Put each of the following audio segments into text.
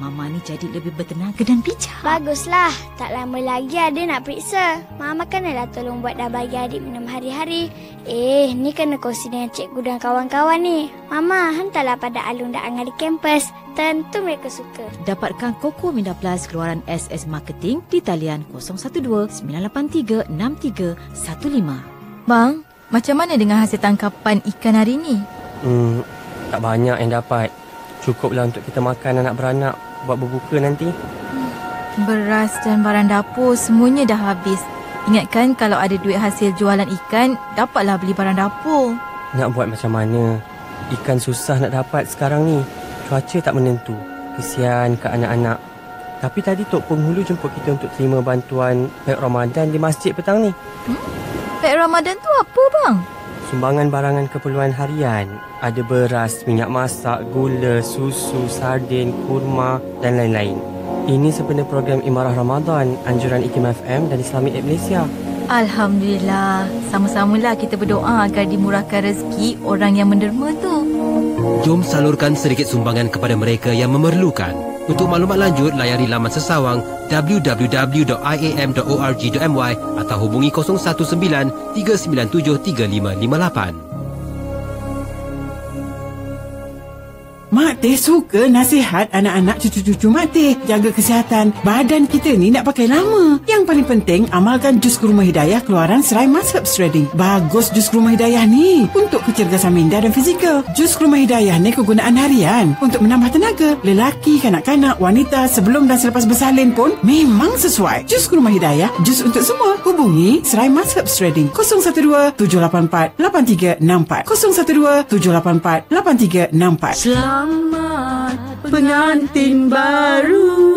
Mama ni jadi lebih bertenaga dan bijak. Baguslah. Tak lama lagi ada nak periksa. Mama kanalah tolong buat dah bagi adik minum hari-hari. Eh, ni kena kongsi dengan cikgu dan kawan-kawan ni. Mama, hantarlah pada alun dan angah di kampus. Tentu mereka suka. Dapatkan Koko Minda Plus keluaran SS Marketing di talian 012-983-6315. Bang, macam mana dengan hasil tangkapan ikan hari ini? Hmm, tak banyak yang dapat. Cukuplah untuk kita makan anak beranak buat berbuka nanti. Beras dan barang dapur semuanya dah habis. Ingatkan kalau ada duit hasil jualan ikan, dapatlah beli barang dapur. Nak buat macam mana? Ikan susah nak dapat sekarang ni. Cuaca tak menentu. Kesian ke anak-anak. Tapi tadi Tok Penghulu jumpa kita untuk terima bantuan Pek Ramadan di masjid petang ni. Hmm? Pek Ramadan tu apa bang? sumbangan barangan keperluan harian ada beras, minyak masak, gula, susu, sardin, kurma dan lain-lain. Ini sempena program Imarah Ramadan, anjuran IKIM FM dan Islamic Aid Malaysia. Alhamdulillah, sama-samalah kita berdoa agar dimurahkan rezeki orang yang menderma tu. Jom salurkan sedikit sumbangan kepada mereka yang memerlukan. Untuk maklumat lanjut, layari laman sesawang www.iam.org.my atau hubungi 019 397 3558. Mak Teh suka nasihat anak-anak cucu-cucu Mak Teh. Jaga kesihatan. Badan kita ni nak pakai lama. Yang paling penting, amalkan jus kurma hidayah keluaran Serai Mas Herbs Trading. Bagus jus kurma hidayah ni. Untuk kecergasan minda dan fizikal. Jus kurma hidayah ni kegunaan harian. Untuk menambah tenaga. Lelaki, kanak-kanak, wanita, sebelum dan selepas bersalin pun memang sesuai. Jus kurma hidayah, jus untuk semua. Hubungi Serai Mas Herbs Trading. 012-784-8364. 012-784-8364. Muhammad pengantin baru. baru.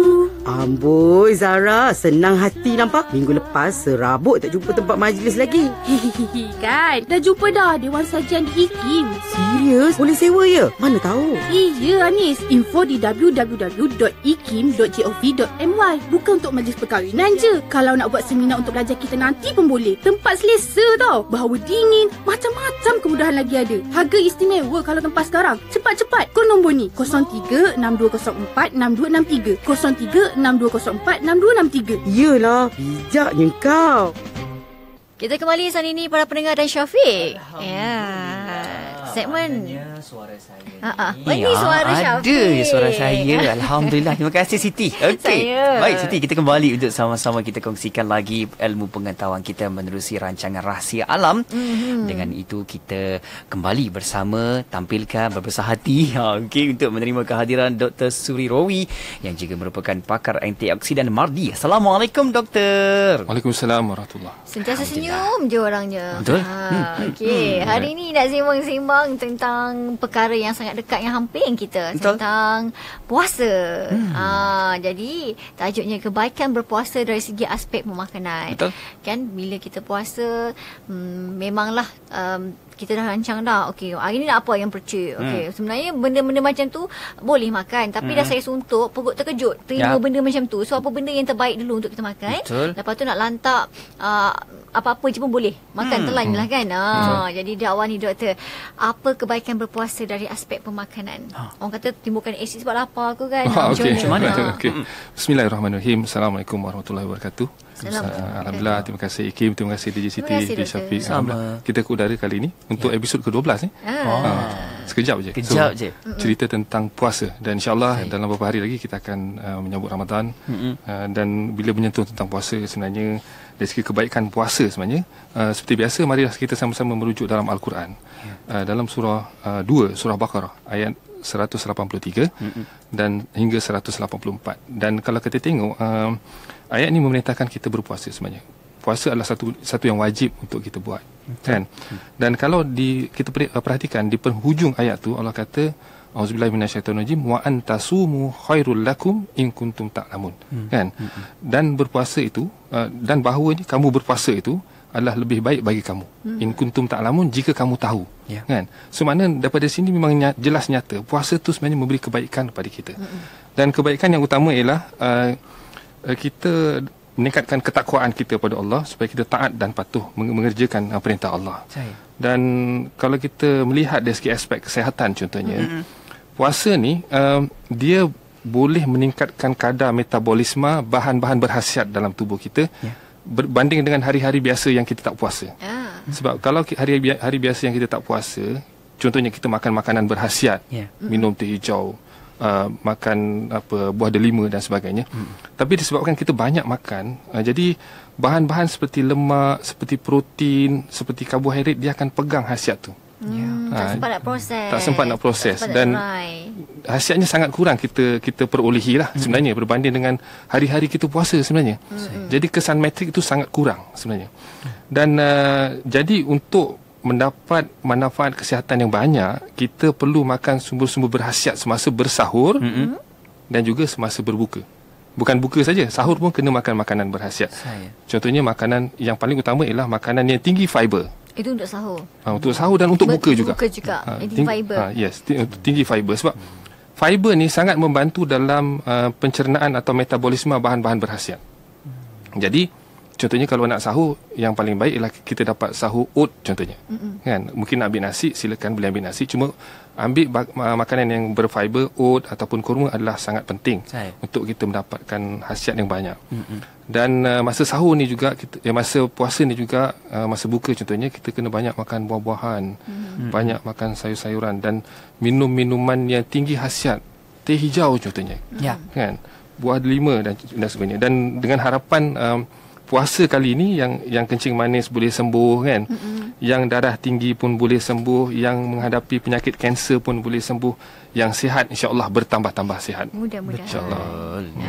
Amboi Zara, senang hati nampak. Minggu lepas serabut tak jumpa tempat majlis lagi. Hihihi, kan? Dah jumpa dah Dewan Sajian di IKIM. Serius? Boleh sewa ya? Mana tahu? Iya Anis, info di www.ikim.gov.my. Bukan untuk majlis perkahwinan je. Kalau nak buat seminar untuk belajar kita nanti pun boleh. Tempat selesa tau. Bahawa dingin, macam-macam kemudahan lagi ada. Harga istimewa kalau tempat sekarang. Cepat-cepat, kau nombor ni. 03-6204-6263. 03 0163260426236263. Yelah, bijaknya kau. Kita kembali saat ini para pendengar dan Syafiq. Ya. Yeah segmen. Suara saya. Ha, ha. Ini ya, suara Syafiq. Ada suara saya. Alhamdulillah. Terima kasih Siti. Okey. Baik Siti, kita kembali untuk sama-sama kita kongsikan lagi ilmu pengetahuan kita menerusi rancangan Rahsia Alam. Mm-hmm. Dengan itu kita kembali bersama tampilkan berbesar hati. Ha, Okey, untuk menerima kehadiran Dr. Suri Rowi yang juga merupakan pakar antioksidan Mardi. Assalamualaikum Doktor. Waalaikumsalam warahmatullahi. Sentiasa senyum je orangnya. Betul. Ha, hmm. Okey, hmm. hari ini nak simbang simbang tentang tentang perkara yang sangat dekat yang hampir kita Betul. tentang puasa. Hmm. Ha jadi tajuknya kebaikan berpuasa dari segi aspek pemakanan. Betul. Kan bila kita puasa hmm, memanglah um, kita dah rancang dah okey hari ni nak apa yang percik hmm. okey hmm. sebenarnya benda-benda macam tu boleh makan tapi hmm. dah saya suntuk perut terkejut terima yep. Ya. benda macam tu so apa benda yang terbaik dulu untuk kita makan Betul. lepas tu nak lantak ah, apa-apa je pun boleh makan hmm. telan hmm. kan ha ah, jadi di awal ni doktor apa kebaikan berpuasa dari aspek pemakanan ha. orang kata timbulkan asid sebab lapar aku kan ha, ah, okay. macam mana ah. okay. bismillahirrahmanirrahim assalamualaikum warahmatullahi wabarakatuh Alhamdulillah terima kasih Ikim terima kasih DJ Siti DJ Syafiq kita ke udara kali ini untuk ya. episod ke-12 ni. Ah. Ah. Sekejap je. Sekejap. so, je. Cerita tentang puasa dan insyaallah okay. dalam beberapa hari lagi kita akan uh, menyambut Ramadan mm-hmm. uh, dan bila menyentuh tentang puasa sebenarnya dari segi kebaikan puasa sebenarnya uh, seperti biasa marilah kita sama-sama merujuk dalam al-Quran. Yeah. Uh, dalam surah uh, surah Baqarah ayat 183 mm-hmm. dan hingga 184. Dan kalau kita tengok uh, ayat ini memerintahkan kita berpuasa sebenarnya. Puasa adalah satu satu yang wajib untuk kita buat. Okay. Kan? Hmm. Dan kalau di kita eh, perhatikan di penghujung ayat tu Allah kata auzubillahi minasyaitonirrajim wa antasumu khairul lakum in kuntum ta'lamun. Hmm. Kan? Hmm. hmm. Dan berpuasa itu uh, dan bahawa ini kamu berpuasa itu adalah lebih baik bagi kamu. Hmm. In kuntum ta'lamun jika kamu tahu. Yeah. Kan? So makna daripada sini memang nyat, jelas nyata puasa tu sebenarnya memberi kebaikan kepada kita. Hmm. hmm. Dan kebaikan yang utama ialah uh, Eh, kita meningkatkan ketakwaan kita kepada Allah supaya kita taat dan patuh mengerjakan eh, perintah Allah. Dan kalau kita melihat dari segi aspek kesihatan contohnya, hmm puasa ni um, dia boleh meningkatkan kadar metabolisme bahan-bahan berhasiat dalam tubuh kita yeah. berbanding dengan hari-hari biasa yang kita tak puasa. Yeah. Hmm. Sebab kalau hari-hari biasa yang kita tak puasa, contohnya kita makan makanan berhasiat, yeah. minum teh hijau, uh, makan apa buah delima dan sebagainya. Hmm. Tapi disebabkan kita banyak makan, uh, jadi bahan-bahan seperti lemak, seperti protein, seperti karbohidrat dia akan pegang hasiat tu. Hmm, ya. ah, tak sempat nak proses. Tak sempat nak proses sempat dan hasiatnya sangat kurang kita kita perolehi lah hmm. sebenarnya berbanding dengan hari-hari kita puasa sebenarnya. Hmm. hmm. Jadi kesan metrik itu sangat kurang sebenarnya. Dan uh, jadi untuk mendapat manfaat kesihatan yang banyak, kita perlu makan sumber-sumber berhasiat semasa bersahur mm-hmm. dan juga semasa berbuka. Bukan buka saja, sahur pun kena makan makanan berhasiat. Saya. Contohnya makanan yang paling utama ialah makanan yang tinggi fiber. Itu untuk sahur. Ha, untuk sahur dan untuk buka juga. Buka juga. Ha, tinggi fiber. Ha, yes, tinggi fiber sebab fiber ni sangat membantu dalam uh, pencernaan atau metabolisme bahan-bahan berhasiat. Jadi Contohnya kalau nak sahur yang paling baik ialah kita dapat sahur oat contohnya. Mm-mm. Kan? Mungkin nak ambil nasi silakan boleh ambil nasi cuma ambil makanan yang berfiber oat ataupun kurma adalah sangat penting Saya. untuk kita mendapatkan hasiat yang banyak. Mm-mm. Dan uh, masa sahur ni juga kita ya, masa puasa ni juga uh, masa buka contohnya kita kena banyak makan buah-buahan, mm-hmm. banyak makan sayur-sayuran dan minum minuman yang tinggi hasiat Teh hijau contohnya. Mm-hmm. Kan? Buah delima dan dan sebagainya dan dengan harapan um, puasa kali ni yang yang kencing manis boleh sembuh kan mm-hmm. yang darah tinggi pun boleh sembuh yang menghadapi penyakit kanser pun boleh sembuh yang sihat insyaallah bertambah-tambah sihat. Mudah-mudahan. Insyaallah.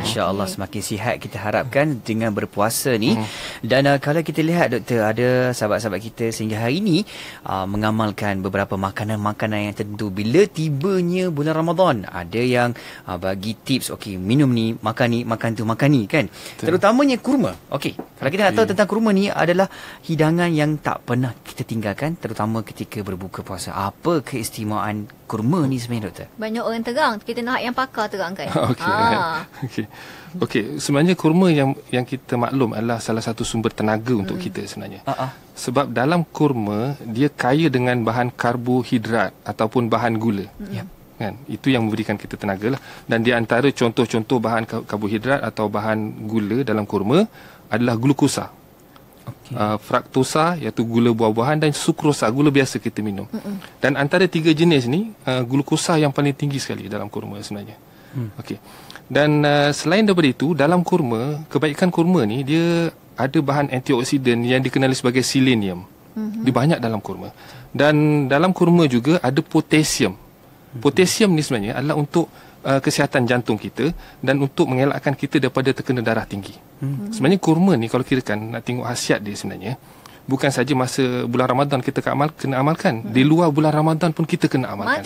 Insyaallah semakin sihat kita harapkan dengan berpuasa ni. Hmm. Dan uh, kalau kita lihat doktor ada sahabat-sahabat kita sehingga hari ini uh, mengamalkan beberapa makanan-makanan yang tentu bila tibanya bulan Ramadan ada yang uh, bagi tips okey minum ni, makan ni, makan tu, makan ni kan. Betul. Terutamanya kurma. Okey. Kalau kita okay. nak tahu tentang kurma ni adalah hidangan yang tak pernah kita tinggalkan terutama ketika berbuka puasa. Apa keistimewaan kurma ni sebenarnya doktor? banyak orang terang kita nak yang pakar terangkan. Okey. Ha. Ah. okay. Okey, sebenarnya kurma yang yang kita maklum adalah salah satu sumber tenaga untuk hmm. kita sebenarnya. Uh-uh. Sebab dalam kurma dia kaya dengan bahan karbohidrat ataupun bahan gula. Hmm. Ya. Yep. Kan? Itu yang memberikan kita tenaga lah. Dan di antara contoh-contoh bahan karbohidrat atau bahan gula dalam kurma adalah glukosa. Hmm okay. uh, ah, fraktosa iaitu gula buah-buahan dan sukrosa gula biasa kita minum. Mm-mm. Dan antara tiga jenis ni uh, glukosa yang paling tinggi sekali dalam kurma sebenarnya. Mm. Okey. Dan uh, selain daripada itu dalam kurma kebaikan kurma ni dia ada bahan antioksidan yang dikenali sebagai selenium. Mm-hmm. Dia banyak dalam kurma. Dan dalam kurma juga ada potasium. Mm-hmm. Potasium ni sebenarnya adalah untuk uh, kesihatan jantung kita dan untuk mengelakkan kita daripada terkena darah tinggi. Hmm. Sebenarnya kurma ni kalau kira kan nak tengok khasiat dia sebenarnya bukan saja masa bulan Ramadan kita kena amal kena amalkan. Hmm. Di luar bulan Ramadan pun kita kena amalkan.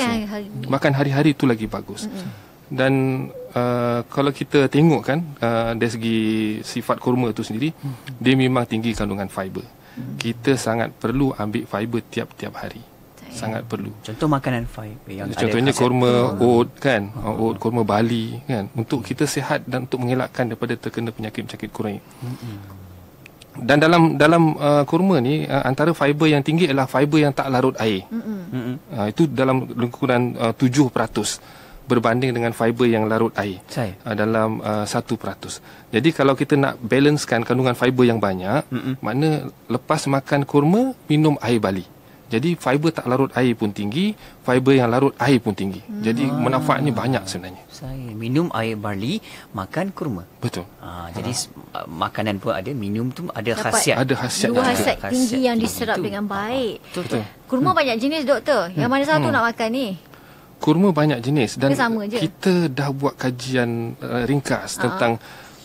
Makan, hari-hari. hari itu lagi bagus. Hmm. Dan uh, kalau kita tengok kan uh, dari segi sifat kurma itu sendiri hmm. dia memang tinggi kandungan fiber. Hmm. Kita sangat perlu ambil fiber tiap-tiap hari sangat perlu. Contoh makanan fiber eh, yang contohnya ada kurma oat kan, uh oat kurma bali kan untuk kita sihat dan untuk mengelakkan daripada terkena penyakit-penyakit kurma. Uh-huh. Dan dalam dalam uh, kurma ni uh, antara fiber yang tinggi ialah fiber yang tak larut air. Uh-huh. Uh, itu dalam lingkungan uh, 7% berbanding dengan fiber yang larut air uh, dalam uh, 1%. Jadi kalau kita nak balancekan kandungan fiber yang banyak, Mm-mm. makna lepas makan kurma, minum air bali. Mm. Jadi fiber tak larut air pun tinggi, fiber yang larut air pun tinggi. Hmm. Jadi ah. manfaatnya banyak sebenarnya. Saya minum air barley, makan kurma. Betul. Ha, jadi ha. makanan pun ada, minum tu ada Dapat khasiat. Ada khasiat. Dua khasiat tinggi, tinggi yang diserap itu. dengan baik. Betul. Betul. Kurma hmm. banyak jenis doktor. Yang hmm. mana satu hmm. nak makan ni? Kurma banyak jenis dan kita dah buat kajian uh, ringkas ha. tentang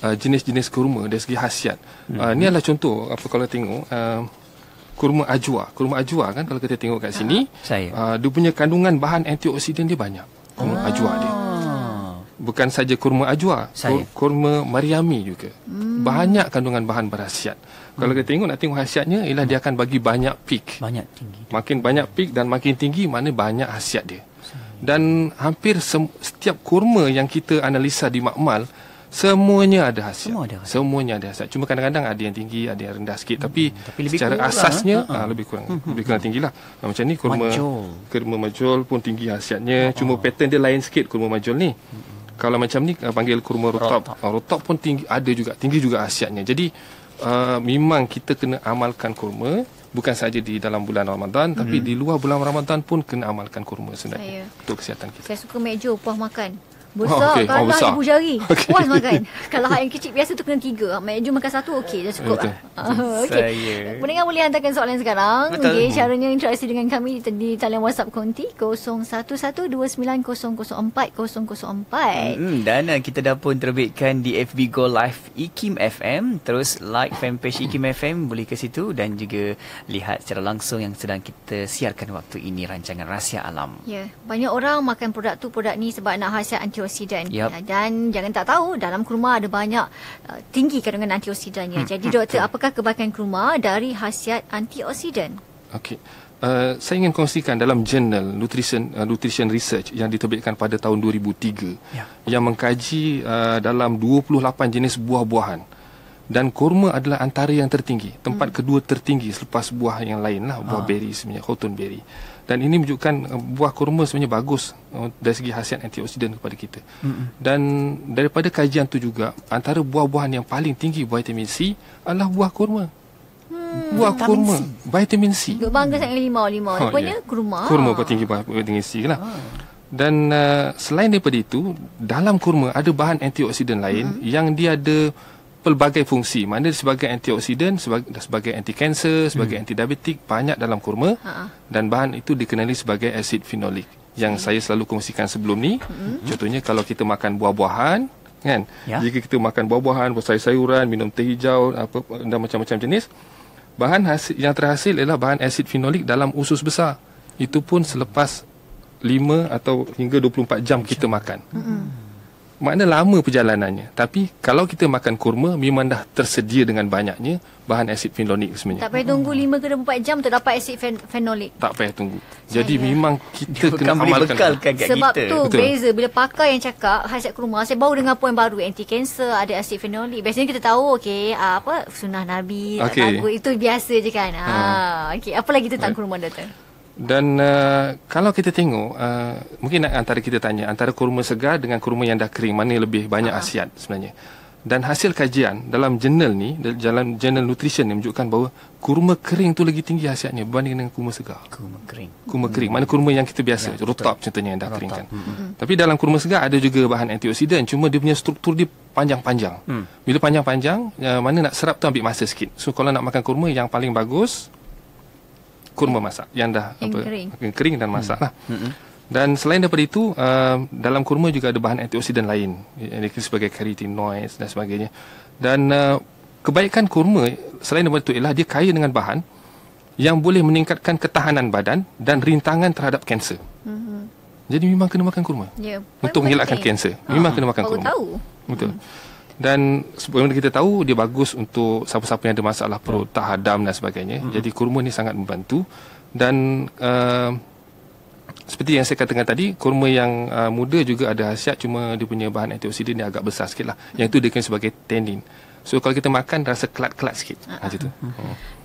uh, jenis-jenis kurma dari segi khasiat. Hmm. Uh, ni adalah contoh apa kalau tengok uh, kurma ajwa. Kurma ajwa kan kalau kita tengok kat sini, saya. Uh, dia punya kandungan bahan antioksidan dia banyak. Kurma ah. ajwa dia. Bukan saja kurma ajwa, saya. kurma mariami juga. Hmm. Banyak kandungan bahan berhasiat. Hmm. Kalau kita tengok nak tengok hasiatnya ialah hmm. dia akan bagi banyak peak. Banyak tinggi. Makin banyak peak dan makin tinggi mana banyak hasiat dia. Saya. Dan hampir setiap kurma yang kita analisa di makmal Semuanya ada hasil, Semua ada. Semuanya ada hasil. Cuma kadang-kadang ada yang tinggi, ada yang rendah sikit tapi, hmm. tapi lebih secara lah. asasnya lah, ha? ha. Ah, lebih kurang hmm. lebih kurang hmm. tinggilah. Nah, macam ni kurma majol. kurma majol pun tinggi hasilnya. oh. Ha, ha. cuma pattern dia lain sikit kurma majol ni. Hmm, hmm. Kalau macam ni ah, panggil kurma rotop. Rotop ah, pun tinggi ada juga tinggi juga hasilnya. Jadi uh, memang kita kena amalkan kurma bukan saja di dalam bulan Ramadan hmm. tapi di luar bulan Ramadan pun kena amalkan kurma sebenarnya saya. untuk kesihatan kita. Saya suka majol puah makan. Besar, oh, okay. kalau oh, lah, besar. ibu jari okay. Puas makan Kalau yang kecil biasa tu kena tiga Maju makan satu, okey dah cukup lah okay. Saya Pendengar boleh hantarkan soalan sekarang Betul. Okay, caranya interaksi dengan kami Di talian WhatsApp Konti 0112904004 hmm, Dan uh, kita dah pun terbitkan di FB Go Live Ikim FM Terus like fanpage Ikim FM Boleh ke situ Dan juga lihat secara langsung Yang sedang kita siarkan waktu ini Rancangan Rahsia Alam yeah. banyak orang makan produk tu, produk ni Sebab nak hasil antioxidant antioksidan yep. Ah, dan jangan tak tahu dalam kurma ada banyak uh, tinggi kandungan antioksidannya. Hmm. Jadi hmm, doktor, okay. apakah kebaikan kurma dari khasiat antioksidan? Okey. Uh, saya ingin kongsikan dalam jurnal nutrition uh, nutrition research yang diterbitkan pada tahun 2003 yeah. yang mengkaji uh, dalam 28 jenis buah-buahan dan kurma adalah antara yang tertinggi tempat hmm. kedua tertinggi selepas buah yang lain lah buah ha. berry sebenarnya cotton berry dan ini menunjukkan eh, buah kurma sebenarnya bagus eh, dari segi khasiat antioksidan kepada kita hmm. dan daripada kajian tu juga antara buah-buahan yang paling tinggi buah vitamin C adalah buah kurma hmm. buah vitamin kurma C. vitamin C duk bangga sangat limau-limau ha, oh, rupanya yeah. kurma kurma tinggi buah tinggi C lah ha. Dan uh, selain daripada itu, dalam kurma ada bahan antioksidan lain hmm yang dia ada pelbagai fungsi. Mana sebagai antioksidan, sebagai anti kanser, sebagai hmm. anti diabetik banyak dalam kurma. Ha-ha. Dan bahan itu dikenali sebagai asid fenolik yang hmm. saya selalu kongsikan sebelum ni. Hmm. Contohnya kalau kita makan buah-buahan kan. Ya. Jika kita makan buah-buahan, buah sayuran, minum teh hijau apa dan macam-macam jenis bahan hasil, yang terhasil ialah bahan asid fenolik dalam usus besar. Itu pun selepas 5 atau hingga 24 jam kita makan. Hmm. Maknanya lama perjalanannya. Tapi kalau kita makan kurma, memang dah tersedia dengan banyaknya bahan asid fenolik sebenarnya. Tak payah tunggu 5 ke 4 jam untuk dapat asid fenolik. Tak payah tunggu. Jadi Saya memang kita kena amalkan. Kat Sebab kita. tu Betul. beza. Bila pakar yang cakap asid kurma, saya baru dengar poin baru. anti kanser ada asid fenolik. Biasanya kita tahu, okay, ah, apa sunnah Nabi, okay. Itu biasa je kan. Ha. Ha. Ah, okay. Apa lagi tentang right. kurma datang? Dan uh, kalau kita tengok uh, mungkin antara kita tanya antara kurma segar dengan kurma yang dah kering mana lebih banyak ha. asiat sebenarnya. Dan hasil kajian dalam jurnal ni dalam jurnal nutrition ni menunjukkan bahawa kurma kering tu lagi tinggi asiatnya berbanding dengan kurma segar. Kurma kering. Kurma kering. Mana kurma yang kita biasa ya, rotap contohnya yang dah rutab. kering kan. Hmm, hmm. Tapi dalam kurma segar ada juga bahan antioksidan cuma dia punya struktur dia panjang-panjang. Hmm. Bila panjang-panjang uh, mana nak serap tu ambil masa sikit. So kalau nak makan kurma yang paling bagus kurma masak yang dah yang apa kering. kering dan masak hmm. lah. Hmm. Dan selain daripada itu uh, dalam kurma juga ada bahan antioksidan lain iaitu sebagai carotenoids dan sebagainya. Dan uh, kebaikan kurma selain daripada itu ialah dia kaya dengan bahan yang boleh meningkatkan ketahanan badan dan rintangan terhadap kanser. Hmm. Jadi memang kena makan kurma. Yeah. Untuk menghilangkan kanser. Memang uh kena makan Baru kurma. Tahu. Betul. Hmm dan sebagaimana kita tahu dia bagus untuk siapa-siapa yang ada masalah perut tak hadam dan sebagainya hmm jadi kurma ini sangat membantu dan uh, seperti yang saya katakan tadi kurma yang uh, muda juga ada khasiat cuma dia punya bahan antioksidan dia agak besar sikit lah yang itu dikenal sebagai tannin so kalau kita makan rasa kelat-kelat sikit uh-huh. macam tu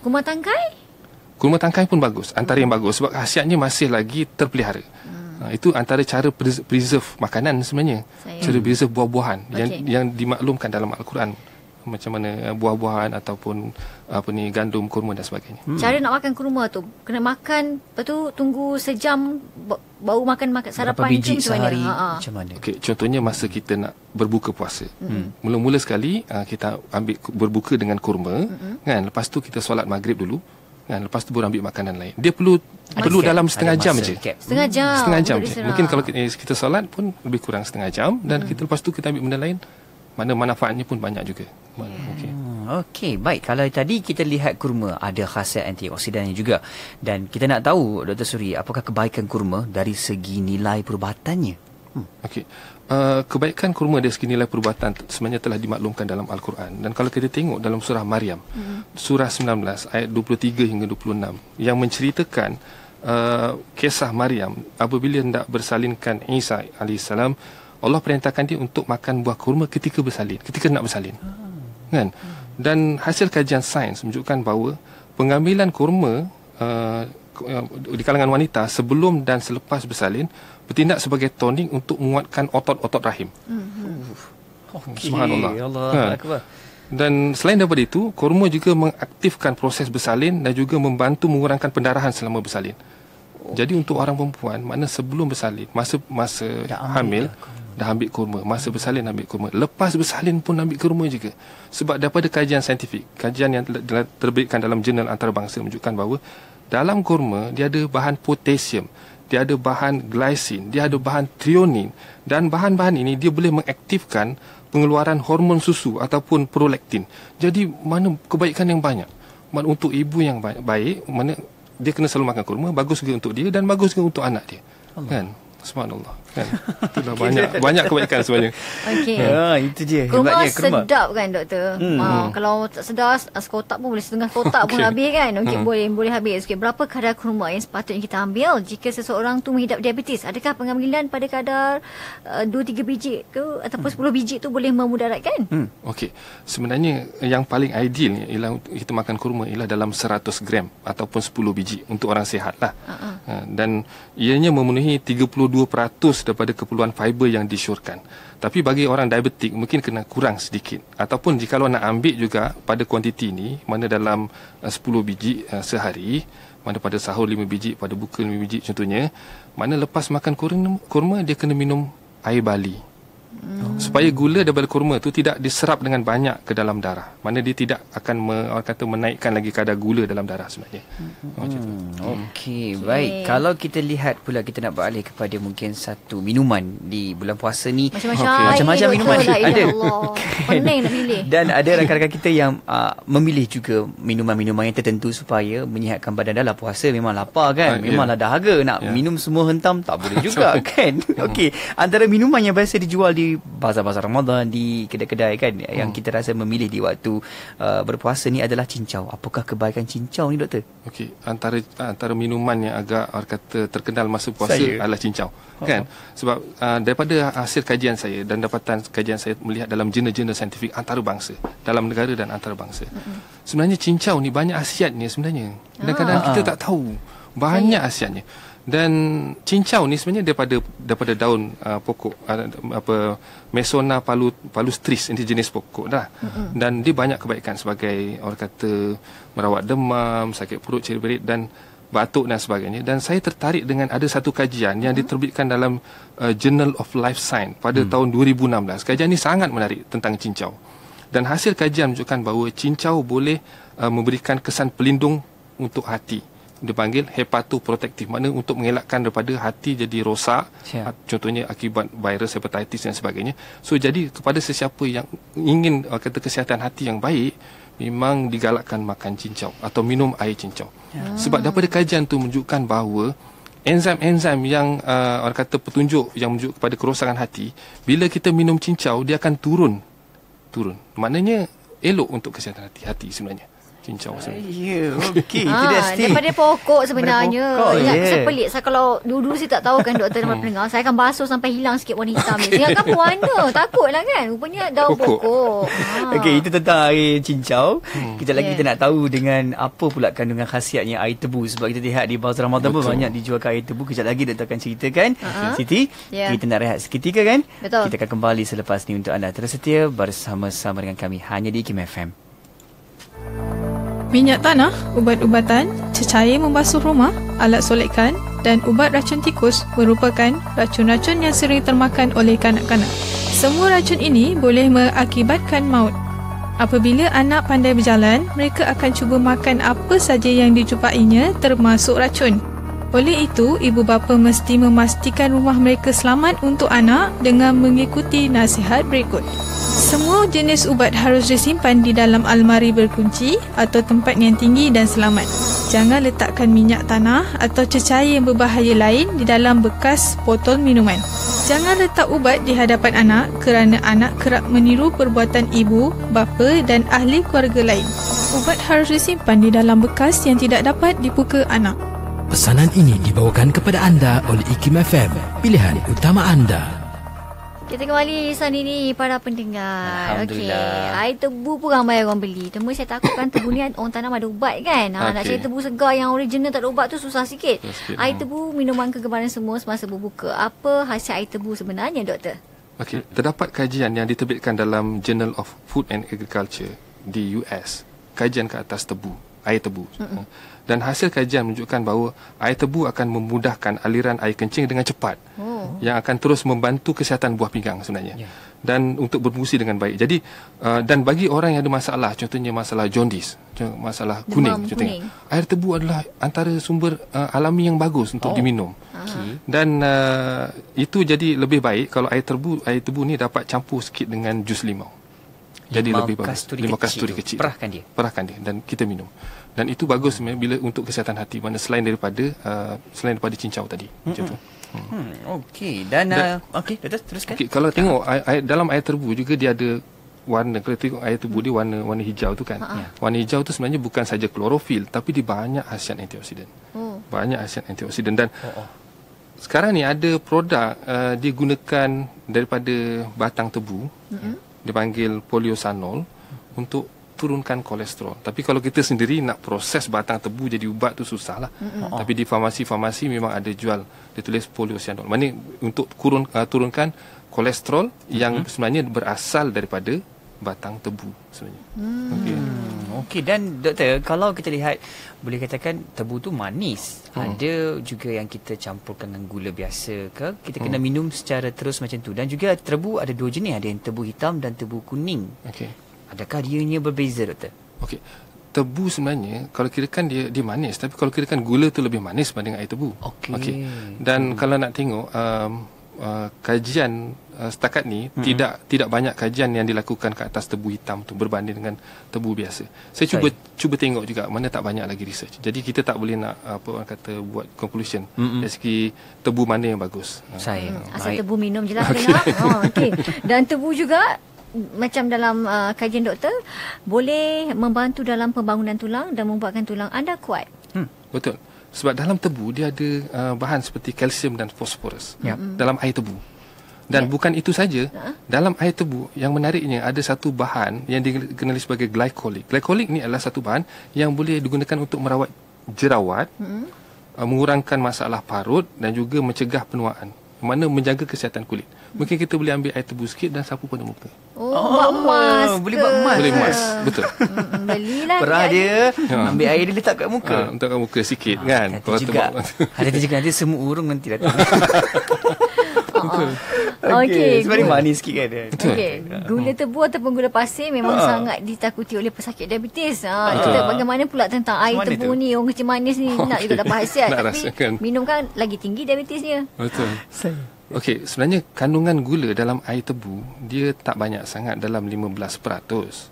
kurma tangkai? kurma tangkai pun bagus antara yang bagus sebab khasiatnya masih lagi terpelihara uh Ha, itu antara cara preserve makanan sebenarnya. Sayang. Cara preserve buah-buahan okay. yang yang dimaklumkan dalam al-Quran macam mana eh, buah-buahan ataupun eh, apa ni gandum kurma dan sebagainya. Hmm. Cara nak makan kurma tu kena makan lepas tu tunggu sejam baru makan makan sarapan Berapa biji macam sehari mana? macam mana. Okey contohnya masa kita nak berbuka puasa. Hmm. Mula-mula sekali eh, kita ambil berbuka dengan kurma hmm. kan lepas tu kita solat maghrib dulu kan lepas tu baru ambil makanan lain dia perlu masa perlu cap, dalam setengah jam je. setengah hmm. jam setengah jam je. mungkin kalau kita, eh, kita solat pun lebih kurang setengah jam dan hmm. kita lepas tu kita ambil benda lain mana manfaatnya pun banyak juga yeah. Hmm, okey hmm, Okey, baik. Kalau tadi kita lihat kurma ada khasiat antioksidannya juga. Dan kita nak tahu, Dr. Suri, apakah kebaikan kurma dari segi nilai perubatannya? Hmm. Okey. Eh, kebaikan kurma dari segi nilai perubatan sebenarnya telah dimaklumkan dalam Al-Quran. Dan kalau kita tengok dalam surah Maryam, hmm. surah 19 ayat 23 hingga 26 yang menceritakan uh, kisah Maryam apabila hendak bersalinkan Isa AS, Allah perintahkan dia untuk makan buah kurma ketika bersalin, ketika nak bersalin. Hmm. Kan? Dan hasil kajian sains menunjukkan bahawa pengambilan kurma uh, Eh, di kalangan wanita sebelum dan selepas bersalin bertindak sebagai tonik untuk menguatkan otot-otot rahim. Mm-hmm. Oh, okay. Subhanallah. Allah ha. Dan selain daripada itu, kurma juga mengaktifkan proses bersalin dan juga membantu mengurangkan pendarahan selama bersalin. Okay. Oh. Jadi untuk orang perempuan, mana sebelum bersalin, masa masa dah hamil dah ambil kurma, masa bersalin ambil kurma, lepas bersalin pun ambil kurma juga. Sebab daripada kajian saintifik, kajian yang terbitkan dalam jurnal antarabangsa menunjukkan bahawa dalam kurma dia ada bahan potasium, dia ada bahan glisin, dia ada bahan threonine dan bahan-bahan ini dia boleh mengaktifkan pengeluaran hormon susu ataupun prolaktin. Jadi mana kebaikan yang banyak? Mana untuk ibu yang baik, baik mana dia kena selalu makan kurma, bagus juga untuk dia dan bagus juga untuk anak dia. Allah. Kan? Subhanallah. Kan? Itulah banyak banyak kebaikan sebenarnya. Okey. Ha, itu je kurma hebatnya kurma. sedap kan doktor? Hmm. Ha, kalau tak sedar sekotak pun boleh setengah kotak okay. pun habis kan. Okey hmm. boleh boleh habis. Okey berapa kadar kurma yang sepatutnya kita ambil jika seseorang tu menghidap diabetes? Adakah pengambilan pada kadar uh, 2 3 biji ke ataupun hmm. 10 biji tu boleh memudaratkan? Hmm. Okey. Sebenarnya yang paling ideal ni ialah kita makan kurma ialah dalam 100 gram ataupun 10 biji untuk orang sihatlah. Ha. Uh-huh. Dan ianya memenuhi 32% bagus daripada keperluan fiber yang disyorkan. Tapi bagi orang diabetik mungkin kena kurang sedikit. Ataupun jika nak ambil juga pada kuantiti ini, mana dalam 10 eh, biji eh, sehari, mana pada sahur 5 biji, pada buka 5 biji contohnya, mana lepas makan kurma, dia kena minum air bali supaya gula daripada kurma tu tidak diserap dengan banyak ke dalam darah. Mana dia tidak akan me, orang kata menaikkan lagi kadar gula dalam darah sebenarnya. Hmm, hmm. Okey, okay. baik. Kalau kita lihat pula kita nak beralih kepada mungkin satu minuman di bulan puasa ni. Macam-macam, okay. minuman ada. Lah, ya Allah. Pening Dan ada rakan-rakan kita yang uh, memilih juga minuman-minuman yang tertentu supaya menyihatkan badan dalam puasa memang lapar kan. Uh, memanglah yeah. dahaga nak yeah. minum semua hentam tak boleh juga kan. Okey, antara minuman yang biasa dijual di di bazar-bazar Ramadan di kedai-kedai kan hmm. yang kita rasa memilih di waktu uh, berpuasa ni adalah cincau. Apakah kebaikan cincau ni doktor? Okey, antara antara minuman yang agak orang kata terkenal masa puasa saya. adalah cincau. uh Kan? Sebab uh, daripada hasil kajian saya dan dapatan kajian saya melihat dalam jurnal-jurnal saintifik antarabangsa dalam negara dan antarabangsa. Uh-huh. Sebenarnya cincau ni banyak ni sebenarnya. kadang-kadang uh kita tak tahu banyak khasiatnya. uh dan cincau ni sebenarnya daripada daripada daun uh, pokok uh, apa mesona palu palustris ini jenis pokok dah uh-huh. dan dia banyak kebaikan sebagai orang kata merawat demam sakit perut ciri berit dan batuk dan sebagainya dan saya tertarik dengan ada satu kajian yang uh-huh. diterbitkan dalam uh, Journal of Life Science pada uh-huh. tahun 2016 kajian ini sangat menarik tentang cincau dan hasil kajian menunjukkan bahawa cincau boleh uh, memberikan kesan pelindung untuk hati dipanggil hepatoprotektif maknanya untuk mengelakkan daripada hati jadi rosak Siap. Ya. Ha, contohnya akibat virus hepatitis dan sebagainya so jadi kepada sesiapa yang ingin uh, kata kesihatan hati yang baik memang digalakkan makan cincau atau minum air cincau ya. sebab daripada kajian tu menunjukkan bahawa enzim-enzim yang uh, orang kata petunjuk yang menunjuk kepada kerosakan hati bila kita minum cincau dia akan turun turun maknanya elok untuk kesihatan hati hati sebenarnya cincang pasal. Ya, okey. Itu dah stick. Daripada pokok sebenarnya. Daripada Ingat, yeah. saya pelik. Saya kalau dulu saya tak tahu kan doktor hmm. nama pendengar. Saya akan basuh sampai hilang sikit warna hitam. Okay. Ingatkan pun Takut, lah kan. Rupanya daun pokok. pokok. Ha. Okey, itu tentang air cincau. Hmm. Kejap lagi yeah. kita nak tahu dengan apa pula kandungan khasiatnya air tebu. Sebab kita lihat di Bazar Ramadan pun banyak dijual air tebu. Kejap lagi dia akan ceritakan. Okay. Siti, yeah. kita nak rehat seketika kan. Betul. Kita akan kembali selepas ni untuk anda. Terus setia bersama-sama dengan kami. Hanya di Kim FM. Thank you minyak tanah, ubat-ubatan, cecair membasuh rumah, alat solekan dan ubat racun tikus merupakan racun-racun yang sering termakan oleh kanak-kanak. Semua racun ini boleh mengakibatkan maut. Apabila anak pandai berjalan, mereka akan cuba makan apa saja yang dijumpainya termasuk racun. Oleh itu, ibu bapa mesti memastikan rumah mereka selamat untuk anak dengan mengikuti nasihat berikut. Semua jenis ubat harus disimpan di dalam almari berkunci atau tempat yang tinggi dan selamat. Jangan letakkan minyak tanah atau cecair yang berbahaya lain di dalam bekas botol minuman. Jangan letak ubat di hadapan anak kerana anak kerap meniru perbuatan ibu, bapa dan ahli keluarga lain. Ubat harus disimpan di dalam bekas yang tidak dapat dibuka anak. Pesanan ini dibawakan kepada anda oleh IKIM FM, pilihan utama anda. Kita kembali saat ini para pendengar. Alhamdulillah. Okay. Air tebu pun ramai orang beli. Cuma saya takutkan tebu ni orang tanam ada ubat kan. Ha, Nak cari tebu segar yang original tak ada ubat tu susah sikit. Ya, sikit air hmm. tebu minuman kegemaran semua semasa berbuka. Apa hasil air tebu sebenarnya doktor? Okay. Terdapat kajian yang diterbitkan dalam Journal of Food and Agriculture di US. Kajian ke atas tebu, air tebu. Mm-mm. Hmm dan hasil kajian menunjukkan bahawa air tebu akan memudahkan aliran air kencing dengan cepat oh. yang akan terus membantu kesihatan buah pinggang sebenarnya yeah. dan untuk berfungsi dengan baik. Jadi uh, dan bagi orang yang ada masalah contohnya masalah jaundice, masalah kuning Demam contohnya. Air tebu adalah antara sumber uh, alami yang bagus untuk oh. diminum. Ah. Okay. Dan uh, itu jadi lebih baik kalau air tebu air tebu ni dapat campur sikit dengan jus limau. Jadi lebih bagus. limau kasturi kecil. kecil. Perahkan dia. Perahkan dia dan kita minum dan itu bagus sebenarnya bila untuk kesihatan hati mana selain daripada uh, selain daripada cincau tadi Mm-mm. macam tu hmm. hmm. Okey dan, dan uh, okey terus teruskan. Okey kalau tengok air, air, dalam air terbu juga dia ada warna kalau tengok air terbu hmm. dia warna warna hijau tu kan. Ha-ha. Warna hijau tu sebenarnya bukan saja klorofil tapi dia banyak khasiat antioksidan. Hmm. Banyak khasiat antioksidan dan oh, oh. Sekarang ni ada produk uh, dia gunakan daripada batang tebu. Hmm. Dia poliosanol untuk turunkan kolesterol. Tapi kalau kita sendiri nak proses batang tebu jadi ubat tu susah lah. Mm-hmm. Oh. Tapi di farmasi-farmasi memang ada jual. Dia tulis poliosianol. ini untuk kurun, uh, turunkan kolesterol mm-hmm. yang sebenarnya berasal daripada batang tebu sebenarnya. Mm. Okey. Hmm. Okey dan doktor kalau kita lihat boleh katakan tebu tu manis. Hmm. Ada juga yang kita campurkan dengan gula biasa ke? Kita kena hmm. minum secara terus macam tu. Dan juga tebu ada dua jenis, ada yang tebu hitam dan tebu kuning. Okey. Adakah dianya berbeza doktor? Okey. Tebu sebenarnya kalau kirakan dia dia manis tapi kalau kirakan gula tu lebih manis berbanding air tebu. Okey. Okay. Dan hmm. kalau nak tengok um, uh, kajian uh, setakat ni hmm. tidak tidak banyak kajian yang dilakukan ke atas tebu hitam tu berbanding dengan tebu biasa. Saya, Saya. cuba cuba tengok juga mana tak banyak lagi research. Jadi kita tak boleh nak apa orang kata buat conclusion Hmm-mm. dari segi tebu mana yang bagus. Saya. Hmm. Asal tebu minum jelah okay. Oh, okey. Dan tebu juga macam dalam uh, kajian doktor boleh membantu dalam pembangunan tulang dan membuatkan tulang anda kuat. Hmm, betul. Sebab dalam tebu dia ada uh, bahan seperti kalsium dan fosforus yeah. Hmm. dalam air tebu. Dan yeah. bukan itu saja, uh-huh. dalam air tebu yang menariknya ada satu bahan yang dikenali sebagai glycolic. Glycolic ni adalah satu bahan yang boleh digunakan untuk merawat jerawat, uh-huh. uh, mengurangkan masalah parut dan juga mencegah penuaan mana menjaga kesihatan kulit. Mungkin kita boleh ambil air tebu sikit dan sapu pada muka. Oh, buat emas. Oh, boleh buat emas. Boleh emas. Betul. Belilah Perah dia, dia ha. ambil air dia letak kat muka. Ha, letak kat muka sikit ha, kan. Kalau tu. Ada juga nanti semua urung nanti datang. okay. okay. Sebab gula. manis sikit kan. dia? Okay. Gula tebu ataupun gula pasir memang ha. sangat ditakuti oleh pesakit diabetes. Ha. ha. Kita bagaimana pula tentang air tebu ni, orang kecil manis ni okay. nak juga dapat hasil. Tapi minum kan lagi tinggi diabetesnya. Betul. Saya. Okey, sebenarnya kandungan gula dalam air tebu dia tak banyak sangat dalam 15%.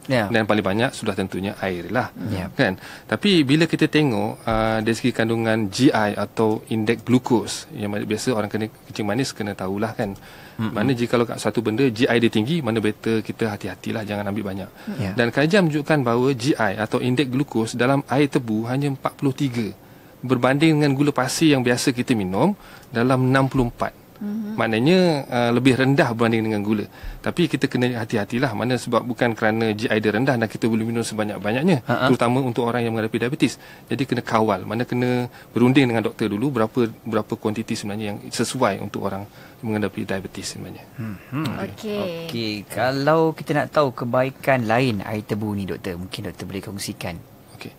Yeah. Dan paling banyak sudah tentunya air lah. Yeah. Kan? Tapi bila kita tengok uh, dari segi kandungan GI atau indeks glukos yang biasa orang kena kencing manis kena tahulah kan. Mm-hmm. Mana jika kalau kat satu benda GI dia tinggi, mana better kita hati-hatilah jangan ambil banyak. Yeah. Dan kajian menunjukkan bahawa GI atau indeks glukos dalam air tebu hanya 43 berbanding dengan gula pasir yang biasa kita minum dalam 64. Mm-hmm. Maknanya uh, lebih rendah berbanding dengan gula. Tapi kita kena hati-hatilah mana sebab bukan kerana GI dia rendah dan kita boleh minum sebanyak-banyaknya uh-huh. terutama untuk orang yang menghadapi diabetes. Jadi kena kawal, mana kena berunding dengan doktor dulu berapa berapa kuantiti sebenarnya yang sesuai untuk orang mengalami diabetes sebenarnya. Hmm. hmm. Okey. Okey, kalau kita nak tahu kebaikan lain air tebu ni doktor, mungkin doktor boleh kongsikan. Okey.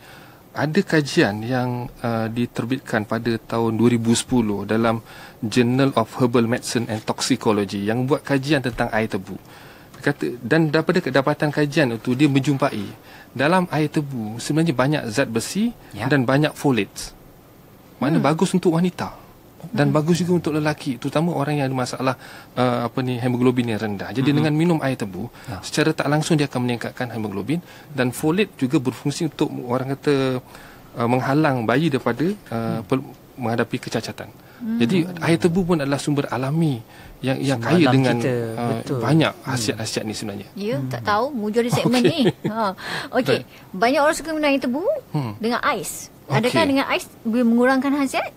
Ada kajian yang uh, diterbitkan pada tahun 2010 dalam Journal of Herbal Medicine and Toxicology yang buat kajian tentang air tebu. Kata dan daripada kedapatan kajian itu dia menjumpai dalam air tebu sebenarnya banyak zat besi ya. dan banyak folates. Mana hmm. bagus untuk wanita dan hmm. bagus juga untuk lelaki terutama orang yang ada masalah uh, apa ni hemoglobin yang rendah. Jadi hmm. dengan minum air tebu ya. secara tak langsung dia akan meningkatkan hemoglobin dan folate juga berfungsi untuk orang kata uh, menghalang bayi daripada uh, hmm. menghadapi kecacatan. Hmm. Jadi air tebu pun adalah sumber alami yang yang kaya Alam dengan Uh, banyak hmm. hasiat-hasiat ni sebenarnya. Ya, yeah, hmm. tak tahu mujur di segmen okay. ni. Ha. Okey. Banyak orang suka minum air tebu hmm. dengan ais. Adakah okay. dengan ais boleh mengurangkan hasiat?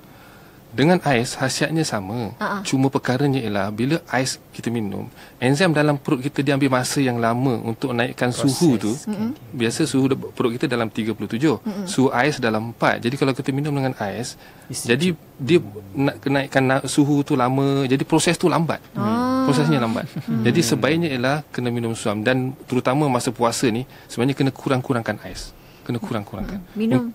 dengan ais khasiatnya sama uh-huh. cuma perkaranya ialah bila ais kita minum enzim dalam perut kita diambil masa yang lama untuk naikkan Proses. suhu tu mm-hmm. biasa suhu perut kita dalam 37 mm-hmm. suhu ais dalam 4 jadi kalau kita minum dengan ais Isi. jadi dia nak kenaikan suhu tu lama jadi proses tu lambat hmm. prosesnya lambat hmm. jadi sebaiknya ialah kena minum suam dan terutama masa puasa ni sebenarnya kena kurang-kurangkan ais kena kurang-kurangkan mm-hmm. minum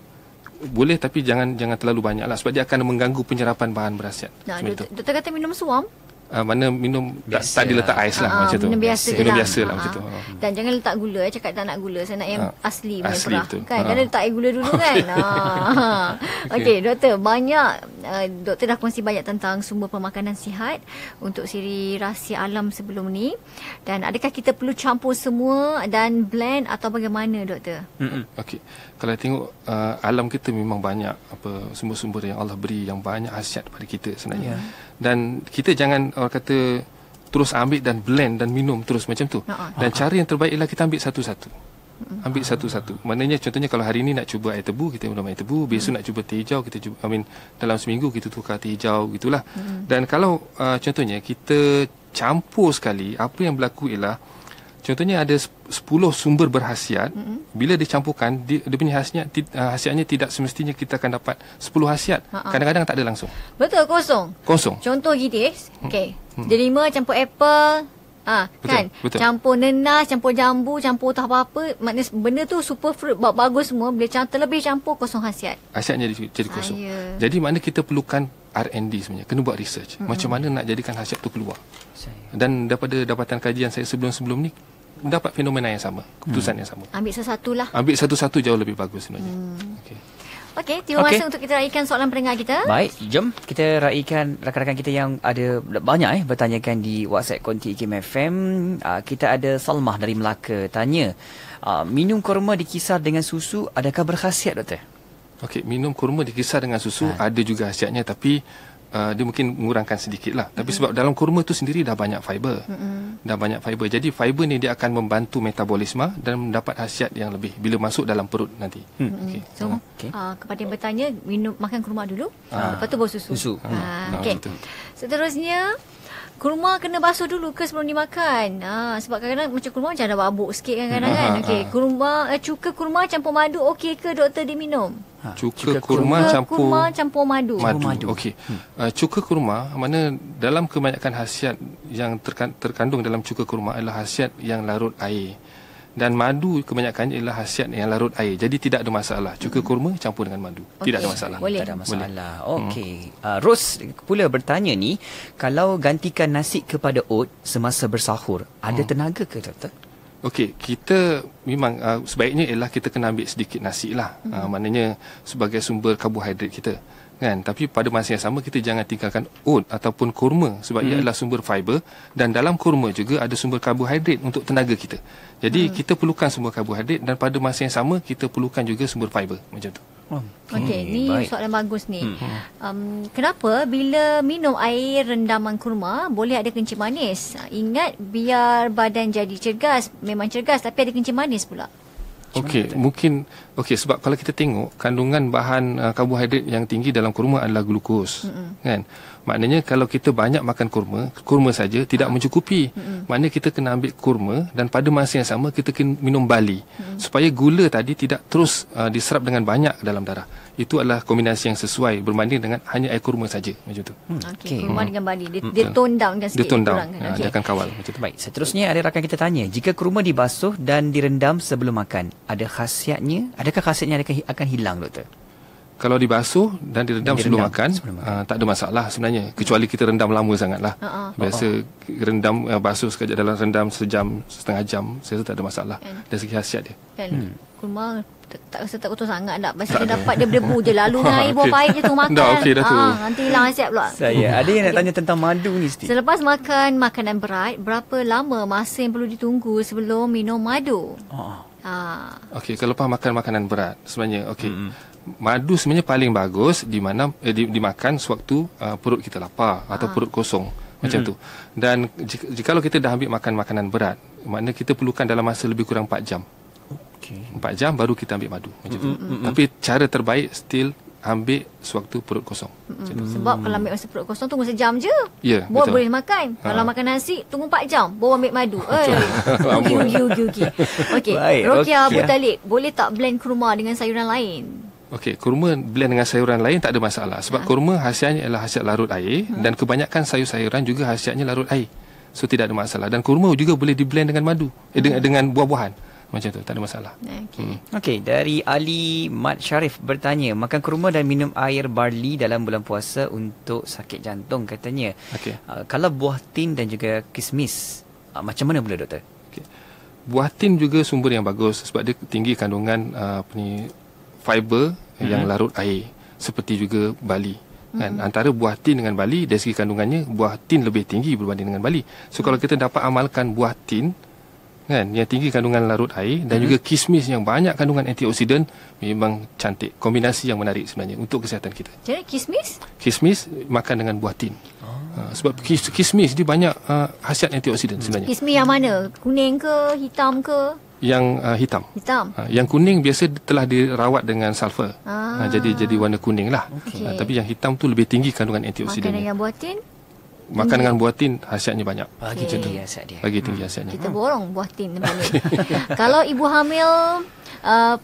boleh tapi jangan jangan terlalu banyaklah sebab dia akan mengganggu penyerapan bahan berasiat. Nah, doktor, doktor kata minum suam? Uh, mana minum biasa. tak diletak ais lah uh, macam tu. Minum biasa, minum biasa lah, lah uh, macam tu. Ah. Dan jangan letak gula. Eh. Cakap tak nak gula. Saya nak yang uh, asli. Asli tu. Kan? Uh. Kena letak air gula dulu kan. Okey, okay, doktor. Banyak, uh, doktor dah kongsi banyak tentang sumber pemakanan sihat untuk siri rahsia alam sebelum ni. Dan adakah kita perlu campur semua dan blend atau bagaimana doktor? Okey. Kalau tengok uh, alam kita memang banyak apa sumber-sumber yang Allah beri yang banyak hasiat pada kita sebenarnya. Yeah dan kita jangan orang kata terus ambil dan blend dan minum terus macam tu dan cara yang terbaik ialah kita ambil satu-satu mm-hmm. ambil satu-satu maknanya contohnya kalau hari ni nak cuba air tebu kita minum air tebu besok hmm. nak cuba teh hijau kita cuba I mean dalam seminggu kita tukar teh hijau gitulah hmm. dan kalau uh, contohnya kita campur sekali apa yang berlaku ialah Contohnya ada 10 sumber berhasiat mm-hmm. bila dicampurkan dia, dia punya hasiat ah, hasiatnya tidak semestinya kita akan dapat 10 hasiat. Kadang-kadang tak ada langsung. Betul kosong. Kosong. Contoh gitu okay. Eh, hmm. Okey. Hmm. Jadi lima campur apple Ah, ha, kan? Betul. Campur nenas, campur jambu, campur tak apa-apa, maknanya benda tu super fruit bagus semua bila campur terlebih campur kosong hasiat. Hasiatnya jadi kosong. Ayah. Jadi mana kita perlukan R&D sebenarnya? Kena buat research. Mm-hmm. Macam mana nak jadikan hasiat tu keluar. Dan daripada dapatan kajian saya sebelum-sebelum ni, Mendapat fenomena yang sama, keputusan hmm. yang sama. Ambil sesatu lah. Ambil satu-satu jauh lebih bagus sebenarnya. Hmm. Okey. Okey, terima kasih okay. untuk kita raikan soalan pendengar kita. Baik, jom kita raikan rakan-rakan kita yang ada banyak eh bertanyakan di WhatsApp Konti IKM FM. Uh, ah, kita ada Salmah dari Melaka tanya, uh, minum kurma dikisar dengan susu adakah berkhasiat doktor? Okey, minum kurma dikisar dengan susu ha. ada juga khasiatnya tapi uh, dia mungkin mengurangkan sedikit lah. Tapi mm-hmm. sebab dalam kurma tu sendiri dah banyak fiber. Mm-hmm. Dah banyak fiber. Jadi fiber ni dia akan membantu metabolisme dan mendapat hasiat yang lebih bila masuk dalam perut nanti. Mm-hmm. Okay. So, okay. Uh, kepada yang bertanya, minum, makan kurma dulu. Uh, lepas tu baru susu. susu. Uh, uh, okay. Seterusnya, Kurma kena basuh dulu ke sebelum dimakan? Ha, sebab kadang-kadang macam kurma macam ada babuk sikit kan kadang kan? Okey, kurma eh, cuka kurma campur madu okey ke doktor diminum? Ha, cuka, cuka kurma, campur kurma campur madu. Madu. madu. Okey. Hmm. Uh, cuka kurma mana dalam kebanyakan hasiat yang terkandung dalam cuka kurma adalah hasiat yang larut air. Hmm dan madu kebanyakannya ialah khasiat yang larut air. Jadi tidak ada masalah. Cuka hmm. kurma campur dengan madu. Okay. Tidak ada masalah. Boleh. Tak ada masalah. Hmm. Okey. Uh, Rose pula bertanya ni, kalau gantikan nasi kepada oat semasa bersahur, ada hmm. tenaga ke tak? Okey, kita memang uh, sebaiknya ialah kita kena ambil sedikit nasi lah. Ah, hmm. Uh, maknanya sebagai sumber karbohidrat kita kan tapi pada masa yang sama kita jangan tinggalkan oat ataupun kurma sebab hmm. ia adalah sumber fiber dan dalam kurma juga ada sumber karbohidrat untuk tenaga kita jadi hmm. kita perlukan sumber karbohidrat dan pada masa yang sama kita perlukan juga sumber fiber macam tu hmm. Okey, hmm, ni baik. soalan bagus ni. Hmm. hmm. Um, kenapa bila minum air rendaman kurma boleh ada kencing manis? Ingat biar badan jadi cergas, memang cergas tapi ada kencing manis pula. Okey, mungkin Okey sebab kalau kita tengok kandungan bahan uh, karbohidrat yang tinggi dalam kurma adalah glukos mm-hmm. kan. Maknanya kalau kita banyak makan kurma, kurma saja tidak ah. mencukupi. Mm-hmm. Maknanya kita kena ambil kurma dan pada masa yang sama kita kena minum bali mm-hmm. supaya gula tadi tidak terus uh, diserap dengan banyak dalam darah. Itu adalah kombinasi yang sesuai berbanding dengan hanya air kurma saja macam tu. Mm. Okey, kurma dengan bali dia, mm. dia tone down kan sikit. Dia tone down. Kan? Ha, okay. Dia akan kawal macam tu. Baik. Seterusnya ada rakan kita tanya, jika kurma dibasuh dan direndam sebelum makan, ada khasiatnya? Adakah khasiatnya akan hilang doktor? Kalau dibasuh dan direndam, sebelum makan, Uh, tak ada masalah sebenarnya. Kecuali kita rendam lama sangatlah. Uh-uh. Biasa ha, rendam uh, basuh sekejap dalam rendam sejam, setengah jam. Saya rasa tak ada masalah. And Dari segi khasiat dia. Kan? Hmm. Kurma tak rasa tak kotor sangat nak Biasa dia dapat dia berdebu je lalu ha, naik ah, buah pahit je tu makan. Dah okey dah tu. nanti hilang siap pula. Saya ada yang nak tanya tentang madu ni Siti. Selepas makan makanan berat, berapa lama masa yang perlu ditunggu sebelum minum madu? Ha. Ha. Okey, kalau pah makan makanan berat sebenarnya. Okey. Mm-hmm. Madu sebenarnya paling bagus di mana eh, di, dimakan sewaktu uh, perut kita lapar atau ah. perut kosong macam mm-hmm. tu. Dan jika, jika kalau kita dah ambil makan makanan berat, makna kita perlukan dalam masa lebih kurang 4 jam. Okey. 4 jam baru kita ambil madu macam mm-hmm. tu. Mm-hmm. Tapi cara terbaik still ambil sewaktu perut kosong. hmm Sebab kalau ambil masa perut kosong tunggu sejam je. Yeah, Bo betul. boleh makan. Ha. Kalau makan nasi tunggu 4 jam. Bawa ambil madu. Okey. Okey. Okey. Okey. Rokia Abu Talib, boleh tak blend kurma dengan sayuran lain? Okey, kurma blend dengan sayuran lain tak ada masalah sebab ha. kurma hasilnya ialah hasil larut air hmm. dan kebanyakan sayur-sayuran juga hasilnya larut air. So tidak ada masalah dan kurma juga boleh di blend dengan madu eh, hmm. dengan buah-buahan macam tu tak ada masalah. Okey. Hmm. Okay, dari Ali Mat Sharif bertanya, makan kurma dan minum air barley dalam bulan puasa untuk sakit jantung katanya. Okay. Uh, kalau buah tin dan juga kismis, uh, macam mana pula doktor? Okey. Buah tin juga sumber yang bagus sebab dia tinggi kandungan uh, apa ni fiber hmm. yang larut air seperti juga barley. Kan? Hmm. Antara buah tin dengan bali, dari segi kandungannya, buah tin lebih tinggi berbanding dengan bali. So, kalau hmm. kita dapat amalkan buah tin, hmm kan yang tinggi kandungan larut air dan mm-hmm. juga kismis yang banyak kandungan antioksidan memang cantik kombinasi yang menarik sebenarnya untuk kesihatan kita jadi kismis kismis makan dengan buah tin oh. uh, sebab kis- kismis dia banyak uh, khasiat antioksidan hmm. sebenarnya kismis yang mana kuning ke hitam ke yang uh, hitam. Hitam. Uh, yang kuning biasa telah dirawat dengan sulfur. Ah. Uh, jadi jadi warna kuning lah. Okay. Uh, tapi yang hitam tu lebih tinggi kandungan antioksidan. Makanan yang tin makan hmm. dengan buah tin hasiatnya banyak. Bagi okay. tinggi hasiat dia. Bagi tinggi hmm. hasiatnya. Kita borong buah tin balik. Kalau ibu hamil uh,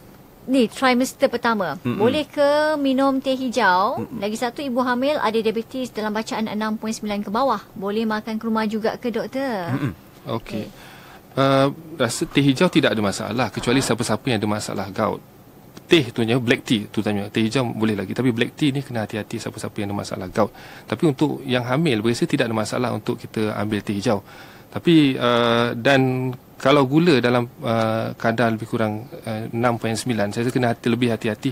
ni trimester pertama, Mm-mm. boleh ke minum teh hijau? Mm-mm. Lagi satu ibu hamil ada diabetes dalam bacaan 6.9 ke bawah, boleh makan rumah juga ke doktor? Okey. Okay. Uh, rasa teh hijau tidak ada masalah kecuali uh-huh. siapa-siapa yang ada masalah gout teh tu je black tea tu tanya teh hijau boleh lagi tapi black tea ni kena hati-hati siapa-siapa yang ada masalah gout tapi untuk yang hamil bagi tidak ada masalah untuk kita ambil teh hijau tapi uh, dan kalau gula dalam uh, kadar lebih kurang uh, 6.9 saya rasa kena hati lebih hati-hati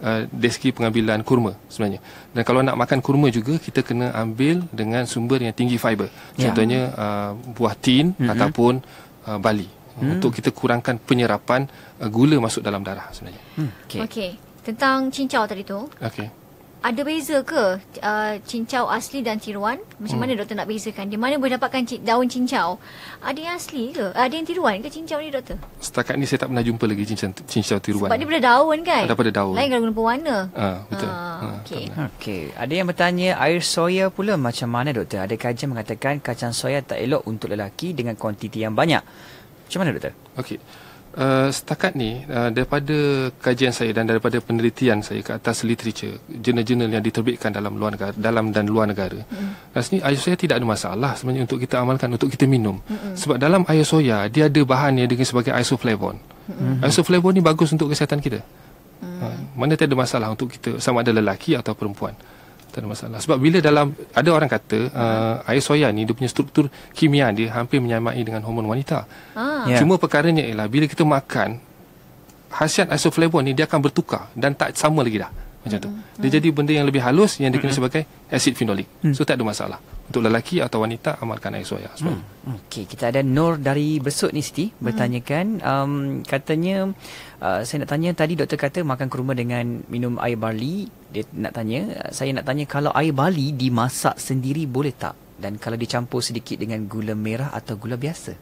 uh, dari pengambilan kurma sebenarnya dan kalau nak makan kurma juga kita kena ambil dengan sumber yang tinggi fiber ya. contohnya uh, buah tin mm-hmm. ataupun uh, bali hmm. untuk kita kurangkan penyerapan uh, gula masuk dalam darah sebenarnya. Hmm. Okey. Okay. Tentang cincau tadi tu. Okey. Ada beza ke uh, cincau asli dan tiruan? Macam hmm. mana doktor nak bezakan? Di mana boleh dapatkan daun cincau? Ada yang asli ke? Ada yang tiruan ke cincau ni doktor? Setakat ni saya tak pernah jumpa lagi cincau, cincau tiruan. Sebab dia pada daun kan? Ada pada daun. Lain kalau guna pewarna. Ha, betul. Ha, Okey. Ha, Okey. Ada yang bertanya air soya pula macam mana doktor? Ada kajian mengatakan kacang soya tak elok untuk lelaki dengan kuantiti yang banyak. Macam mana doktor? Okey. Uh, setakat ni uh, daripada kajian saya dan daripada penelitian saya ke atas literature jurnal-jurnal yang diterbitkan dalam luar negara dalam dan luar negara mm. rasanya air soya tidak ada masalah sebenarnya untuk kita amalkan untuk kita minum Mm-mm. sebab dalam air soya dia ada bahan yang dengan sebagai isoflavon mm-hmm. isoflavon ni bagus untuk kesihatan kita mm. uh, mana tiada masalah untuk kita sama ada lelaki atau perempuan tak ada masalah sebab bila dalam ada orang kata uh, air soya ni dia punya struktur kimia dia hampir menyamai dengan hormon wanita ah. yeah. cuma perkaranya ialah bila kita makan khasiat isoflavon ni dia akan bertukar dan tak sama lagi dah macam tu. Dia jadi benda yang lebih halus yang dikenal sebagai asid fenolik. Mm. So tak ada masalah. Untuk lelaki atau wanita amalkan air suaya. Mm. Okey, kita ada Nur dari Besut ni Siti mm. bertanyakan um, katanya uh, saya nak tanya tadi doktor kata makan kurma dengan minum air barley. Dia nak tanya, uh, saya nak tanya kalau air barley dimasak sendiri boleh tak? Dan kalau dicampur sedikit dengan gula merah atau gula biasa?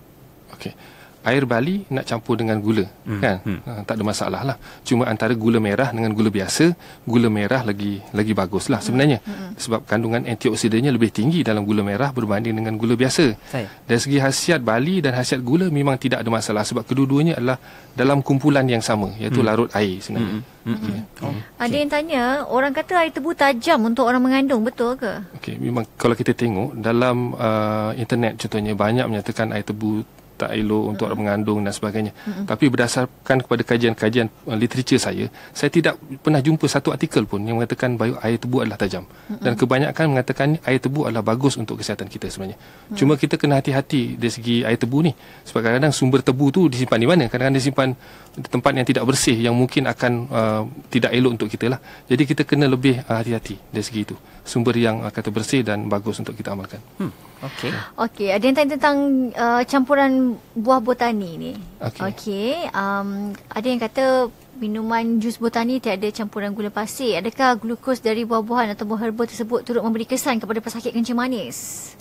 Okey air bali nak campur dengan gula hmm. kan hmm. Uh, tak ada masalah lah cuma antara gula merah dengan gula biasa gula merah lagi lagi bagus lah hmm, sebenarnya hmm. Hmm. sebab kandungan antioksidannya lebih tinggi dalam gula merah berbanding dengan gula biasa Saya. dari segi khasiat bali dan khasiat gula memang tidak ada masalah sebab kedua-duanya adalah dalam kumpulan yang sama iaitu hmm. larut air sebenarnya hmm. hmm, hmm okay. Okay. Oh. Ada yang tanya, orang kata air tebu tajam untuk orang mengandung, betul ke? Okey, memang kalau kita tengok dalam uh, internet contohnya banyak menyatakan air tebu tak elok untuk mm mengandung dan sebagainya. Mm-hmm. Tapi berdasarkan kepada kajian-kajian uh, literature saya, saya tidak pernah jumpa satu artikel pun yang mengatakan bayu air tebu adalah tajam. Mm-hmm. Dan kebanyakan mengatakan air tebu adalah bagus untuk kesihatan kita sebenarnya. Mm-hmm. Cuma kita kena hati-hati dari segi air tebu ni. Sebab kadang-kadang sumber tebu tu disimpan di mana? Kadang-kadang disimpan tempat yang tidak bersih yang mungkin akan uh, tidak elok untuk kita lah. Jadi kita kena lebih uh, hati-hati dari segi itu. Sumber yang uh, kata bersih dan bagus untuk kita amalkan. Hmm. Okey. Ya. Okey, ada yang tanya tentang uh, campuran buah botani ni. Okey. Okey, um, ada yang kata minuman jus botani tiada campuran gula pasir. Adakah glukos dari buah-buahan atau buah herba tersebut turut memberi kesan kepada pesakit kencing manis?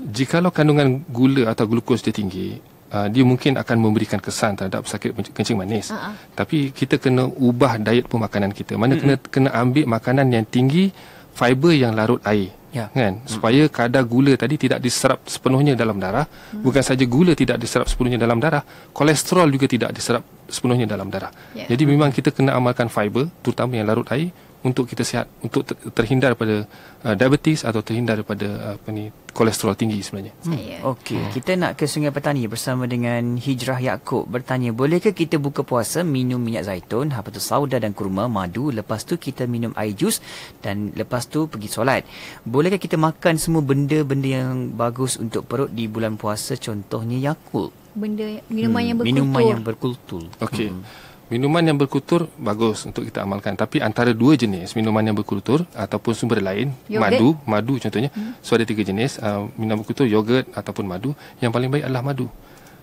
Jikalau kandungan gula atau glukos dia tinggi, Ah, dia mungkin akan memberikan kesan terhadap sakit kencing manis. Uh-huh. Tapi kita kena ubah diet pemakanan kita. Mana mm-hmm. kena kena ambil makanan yang tinggi fiber yang larut air. Yeah. Kan? Mm. Supaya kadar gula tadi tidak diserap sepenuhnya dalam darah. hmm Bukan saja gula tidak diserap sepenuhnya dalam darah, kolesterol juga tidak diserap sepenuhnya dalam darah. Yeah. Jadi memang kita kena amalkan fiber terutama yang larut air untuk kita sihat untuk terhindar daripada uh, diabetes atau terhindar daripada uh, apa ni kolesterol tinggi sebenarnya. Hmm. Okey, hmm. kita nak ke Sungai Petani bersama dengan Hijrah Yakub bertanya, bolehkah kita buka puasa minum minyak zaitun, apa ha, tu sauda dan kurma, madu, lepas tu kita minum air jus dan lepas tu pergi solat. Bolehkah kita makan semua benda-benda yang bagus untuk perut di bulan puasa contohnya Yakult? Benda minuman hmm. yang berkultur. Minuman yang berkultur. Okey. Hmm. Minuman yang berkultur bagus untuk kita amalkan. Tapi antara dua jenis minuman yang berkultur ataupun sumber lain, yogurt. madu, madu contohnya. Hmm. So ada tiga jenis uh, minuman berkultur, yogurt ataupun madu. Yang paling baik adalah madu.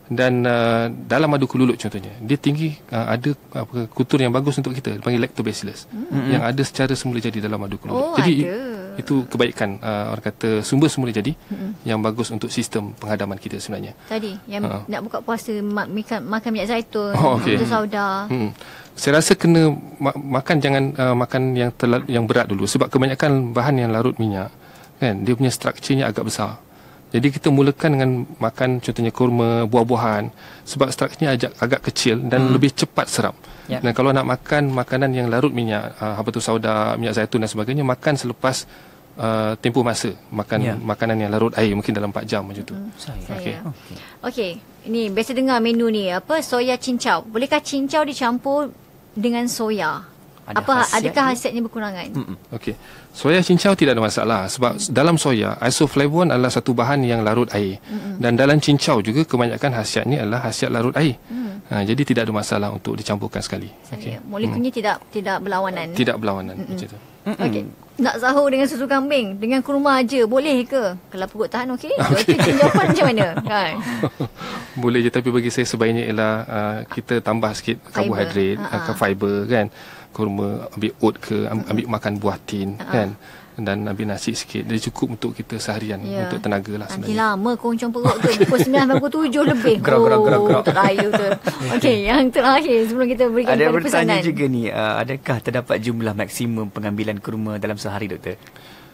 Dan uh, dalam madu kelulut contohnya, dia tinggi uh, ada apa, kultur yang bagus untuk kita. Dia panggil lactobacillus. Hmm. Yang ada secara semula jadi dalam madu kelulut. Oh, jadi, itu kebaikan uh, orang kata sumber semula jadi mm-hmm. yang bagus untuk sistem penghadaman kita sebenarnya tadi yang uh. nak buka puasa makan, makan minyak zaitun oh, okay. minyak sauda hmm. saya rasa kena ma- makan jangan uh, makan yang terlalu yang berat dulu sebab kebanyakan bahan yang larut minyak kan dia punya strukturnya agak besar jadi kita mulakan dengan makan contohnya kurma buah-buahan sebab struknya agak agak kecil dan hmm. lebih cepat serap Ya. Dan kalau nak makan makanan yang larut minyak, uh, apa sauda, minyak zaitun dan sebagainya, makan selepas uh, tempoh masa makan yeah. makanan yang larut air mungkin dalam 4 jam macam tu. Mm, Okey. Okey. Ni biasa dengar menu ni apa soya cincau. Bolehkah cincau dicampur dengan soya? Ada apa hasiat adakah hasilnya berkurangan? Hmm. Okey. Soya cincau tidak ada masalah sebab mm. dalam soya isoflavone adalah satu bahan yang larut air mm dan dalam cincau juga kebanyakan hasiatnya adalah hasiat larut air. Mm. Ha, jadi tidak ada masalah untuk dicampurkan sekali. Okey. Molekulnya mm. hmm. tidak tidak berlawanan. Tidak berlawanan Mm-mm. macam tu. Okey. Nak sahur dengan susu kambing dengan kurma aja boleh ke? Kalau perut tahan okey. Okay. Jawapan macam mana? Kan. boleh je tapi bagi saya sebaiknya ialah uh, kita tambah sikit fiber. karbohidrat, uh-huh. fiber kan. Kurma, ambil oat ke, ambil uh-huh. makan buah tin uh-huh. kan dan ambil nasi sikit dia cukup untuk kita seharian yeah. untuk tenaga lah sebenarnya nanti lama koncong perut oh, tu pukul 9 pukul 7 lebih gerak gerak gerak gerak terayu tu ok yang terakhir sebelum kita berikan ada pesanan ada bertanya juga ni uh, adakah terdapat jumlah maksimum pengambilan kurma dalam sehari doktor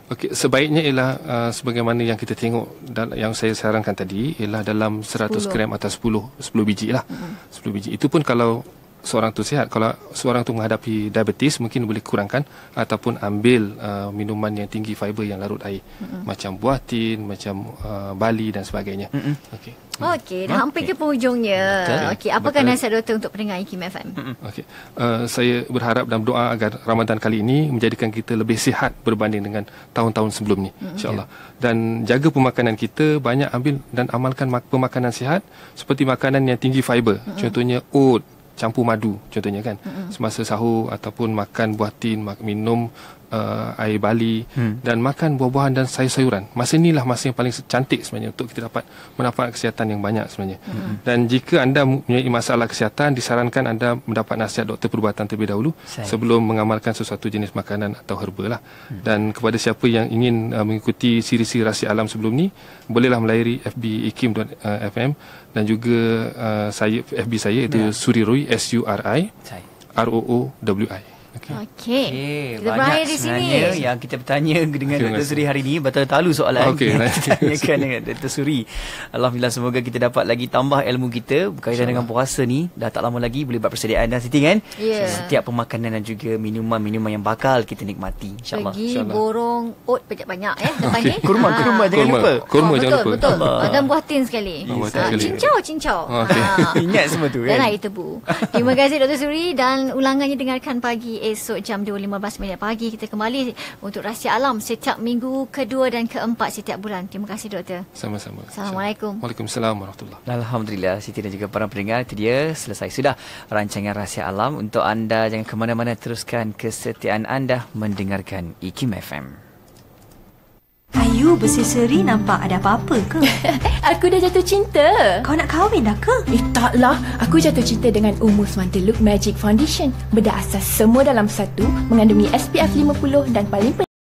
Okey, sebaiknya ialah uh, sebagaimana yang kita tengok dan yang saya sarankan tadi ialah dalam 100 10. gram atau 10 10 biji lah. Mm-hmm. 10 biji. Itu pun kalau seorang tu sihat kalau seorang tu menghadapi diabetes mungkin boleh kurangkan ataupun ambil uh, minuman yang tinggi fiber yang larut air mm-hmm. macam buah tin macam uh, bali dan sebagainya mm-hmm. okey okey dah ha? hampir okay. ke penghujungnya okey apakah nasihat doktor untuk pendengar IKIM FM mm okey uh, saya berharap dan berdoa agar Ramadan kali ini menjadikan kita lebih sihat berbanding dengan tahun-tahun sebelum ni mm-hmm. insyaallah dan jaga pemakanan kita banyak ambil dan amalkan pemakanan sihat seperti makanan yang tinggi fiber mm-hmm. contohnya oat campur madu contohnya kan mm-hmm. semasa sahur ataupun makan buah tin minum uh, air bali hmm. dan makan buah-buahan dan sayur-sayuran. Masa inilah masa yang paling cantik sebenarnya untuk kita dapat mendapat kesihatan yang banyak sebenarnya. Hmm. Dan jika anda mempunyai masalah kesihatan, disarankan anda mendapat nasihat doktor perubatan terlebih dahulu Saya. sebelum mengamalkan sesuatu jenis makanan atau herba lah. Hmm. Dan kepada siapa yang ingin uh, mengikuti siri-siri rahsia alam sebelum ni, bolehlah melayari ikim uh, dan juga uh, saya FB saya itu ya. Suri Rui S U R I R O O W I. Okey. Okey. Okay. Kita berakhir di sini. yang kita bertanya dengan okay, Dr. Suri hari ini betul tak talu soalan okay, yang kita tanyakan dengan Dr. Suri. Alhamdulillah semoga kita dapat lagi tambah ilmu kita berkaitan Syabat. dengan puasa ni. Dah tak lama lagi boleh buat persediaan dah Siti kan? Yeah. Setiap pemakanan dan juga minuman-minuman yang bakal kita nikmati. InsyaAllah. Pergi Syabat. borong oat banyak-banyak eh. Depan okay. ni. Eh. Kurma, ha. kurma, kurma. Jangan lupa. Kurma oh, jangan betul, lupa. Betul. Ah, dan buah tin sekali. Yes. Ah, ah, ha. Cincau, cincau. Oh, okay. ha. Ingat semua tu lah kan? Dan air tebu. Terima kasih Dr. Suri dan ulangannya dengarkan pagi esok jam 2.15 pagi kita kembali untuk rahsia alam setiap minggu kedua dan keempat setiap bulan. Terima kasih doktor. Sama-sama. Assalamualaikum. Waalaikumsalam warahmatullahi. Alhamdulillah Siti dan juga para pendengar itu dia selesai sudah rancangan rahsia alam untuk anda jangan ke mana-mana teruskan kesetiaan anda mendengarkan IKIM FM. Ayu berseri-seri nampak ada apa-apa ke? aku dah jatuh cinta. Kau nak kahwin dah ke? Eh taklah. Aku jatuh cinta dengan Umus Mantel Magic Foundation. Bedah asas semua dalam satu mengandungi SPF 50 dan paling penting